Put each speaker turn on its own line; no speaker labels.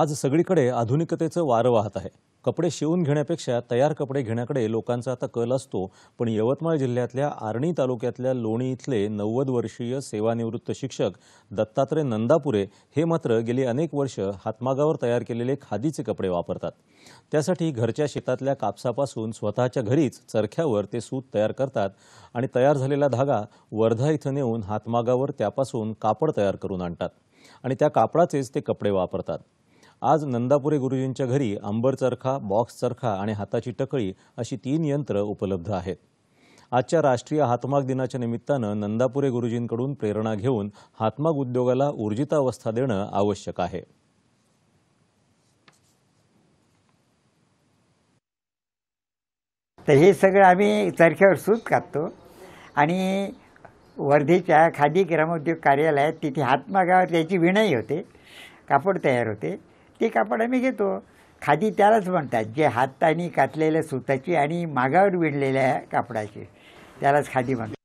आज सगळीकडे आधुनिकतेचं वारं वाहत आहे कपडे शिवून घेण्यापेक्षा तयार कपडे घेण्याकडे लोकांचा आता कल असतो पण यवतमाळ जिल्ह्यातल्या आर्णी तालुक्यातल्या लोणी इथले नव्वद वर्षीय सेवानिवृत्त शिक्षक दत्तात्रय नंदापुरे हे मात्र गेली अनेक वर्ष हातमागावर तयार केलेले खादीचे कपडे वापरतात त्यासाठी घरच्या शेतातल्या कापसापासून स्वतःच्या घरीच चरख्यावर ते सूत तयार करतात आणि तयार झालेला धागा वर्धा इथं नेऊन हातमागावर त्यापासून कापड तयार करून आणतात आणि त्या कापडाचेच ते कपडे वापरतात आज नंदापुरे गुरुजींच्या घरी अंबर चरखा बॉक्स चरखा आणि हाताची टकळी अशी तीन यंत्र उपलब्ध आहेत आजच्या राष्ट्रीय हातमाग दिनाच्या निमित्तानं नंदापुरे गुरुजींकडून प्रेरणा घेऊन हातमाग उद्योगाला ऊर्जितावस्था देणं आवश्यक आहे
तर हे सगळं आम्ही चरख्यावर सूत कापतो आणि वर्धेच्या खादी ग्रामोद्योग कार्यालयात तिथे हातमागावर त्याची विणाई होते कापड तयार होते ते कापड आम्ही घेतो खादी त्यालाच म्हणतात जे हाताने कातलेल्या सुताची आणि मागावर विणलेल्या कापडाची त्यालाच खादी म्हणतात